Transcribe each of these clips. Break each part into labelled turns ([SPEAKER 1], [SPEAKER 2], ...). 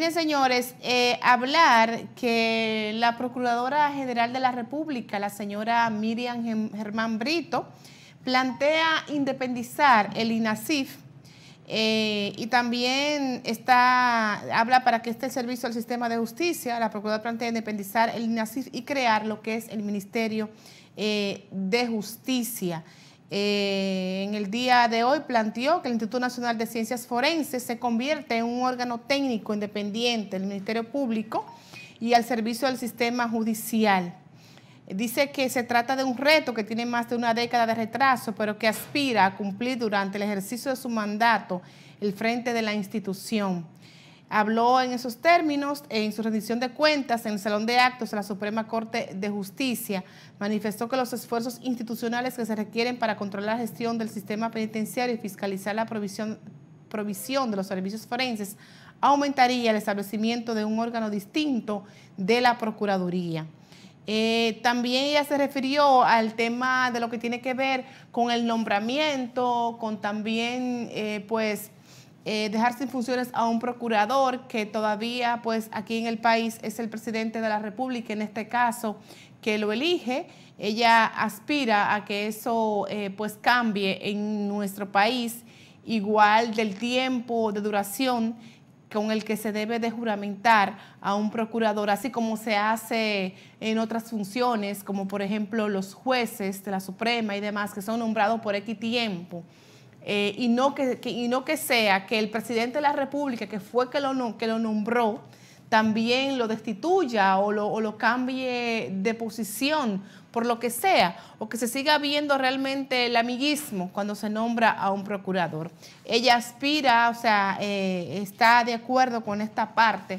[SPEAKER 1] Miren señores, eh, hablar que la Procuradora General de la República, la señora Miriam Germán Brito, plantea independizar el INASIF eh, y también está, habla para que este servicio al sistema de justicia. La Procuradora plantea independizar el INASIF y crear lo que es el Ministerio eh, de Justicia. Eh, en el día de hoy planteó que el Instituto Nacional de Ciencias Forenses se convierte en un órgano técnico independiente del Ministerio Público y al servicio del sistema judicial. Dice que se trata de un reto que tiene más de una década de retraso, pero que aspira a cumplir durante el ejercicio de su mandato el frente de la institución habló en esos términos en su rendición de cuentas en el Salón de Actos de la Suprema Corte de Justicia. Manifestó que los esfuerzos institucionales que se requieren para controlar la gestión del sistema penitenciario y fiscalizar la provisión, de los servicios forenses aumentaría el establecimiento de un órgano distinto de la Procuraduría. Eh, también ella se refirió al tema de lo que tiene que ver con el nombramiento, con también, eh, pues, eh, dejar sin funciones a un procurador que todavía, pues aquí en el país es el presidente de la República, en este caso, que lo elige. Ella aspira a que eso eh, pues cambie en nuestro país, igual del tiempo de duración con el que se debe de juramentar a un procurador, así como se hace en otras funciones, como por ejemplo los jueces de la Suprema y demás, que son nombrados por X tiempo. Eh, y, no que, no que sea que el presidente de la República, que fue que lo, que lo nombró, también lo destituya o lo, cambie de posición, por lo que sea, o que se siga viendo realmente el amiguismo cuando se nombra a un procurador. Ella aspira, o sea, eh, está de acuerdo con esta parte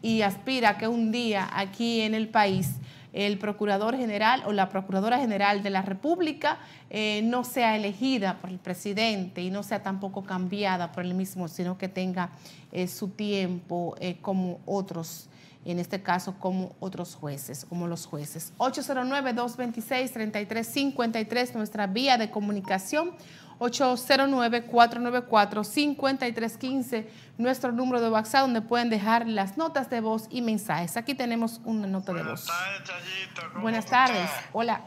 [SPEAKER 1] y aspira que un día aquí en el país el Procurador General o la Procuradora General de la República eh, no sea elegida por el presidente y no sea tampoco cambiada por él mismo, sino que tenga eh, su tiempo eh, como otros en este caso como otros jueces, como los jueces. 809-226-3353, nuestra vía de comunicación. 809-494-5315, nuestro número de WhatsApp donde pueden dejar las notas de voz y mensajes. Aquí tenemos una nota de voz. Buenas tardes, Buenas tardes. Hola.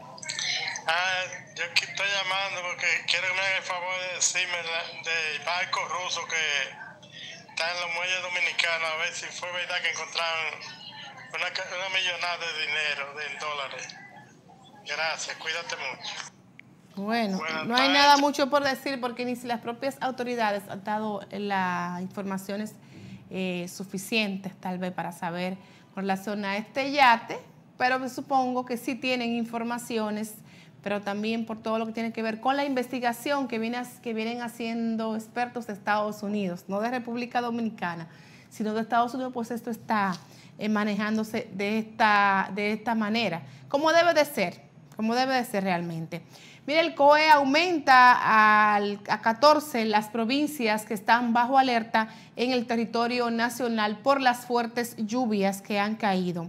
[SPEAKER 1] Ah, yo estoy llamando porque quiero que me haga el favor de decirme de barco ruso que está en los muelles dominicanos a ver si fue verdad que encontraron una, una millonada de dinero, de dólares. Gracias, cuídate mucho. Bueno, no hay nada mucho por decir porque ni si las propias autoridades han dado las informaciones eh, suficientes tal vez para saber con relación a este yate, pero me supongo que sí tienen informaciones pero también por todo lo que tiene que ver con la investigación que, que vienen haciendo expertos de Estados Unidos, no de República Dominicana, sino de Estados Unidos, pues esto está eh, manejándose de esta, de esta manera, como debe de ser, como debe de ser realmente. Mire, el COE aumenta a 14 las provincias que están bajo alerta en el territorio nacional por las fuertes lluvias que han caído.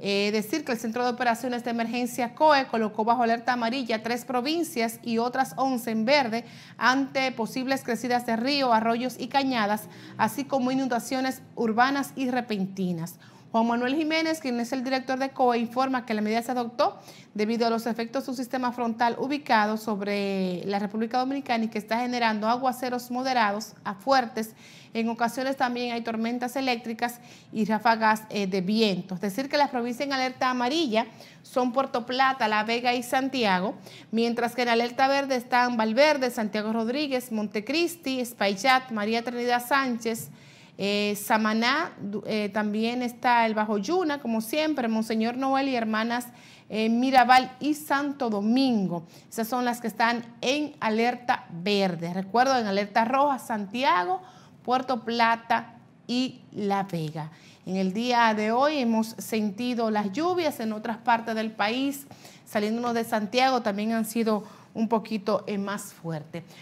[SPEAKER 1] Eh, decir que el Centro de Operaciones de Emergencia COE colocó bajo alerta amarilla tres provincias y otras once en verde ante posibles crecidas de río, arroyos y cañadas, así como inundaciones urbanas y repentinas. Juan Manuel Jiménez, quien es el director de COE, informa que la medida se adoptó debido a los efectos de un sistema frontal ubicado sobre la República Dominicana y que está generando aguaceros moderados a fuertes. En ocasiones también hay tormentas eléctricas y ráfagas eh, de viento. Es decir, que las provincias en alerta amarilla son Puerto Plata, La Vega y Santiago, mientras que en alerta verde están Valverde, Santiago Rodríguez, Montecristi, Espaillat, María Trinidad Sánchez, eh, Samaná eh, también está el Bajo Yuna, como siempre, Monseñor Noel y hermanas eh, Mirabal y Santo Domingo. Esas son las que están en alerta verde. Recuerdo, en alerta roja, Santiago, Puerto Plata y La Vega. En el día de hoy hemos sentido las lluvias en otras partes del país, saliéndonos de Santiago también han sido un poquito más fuertes.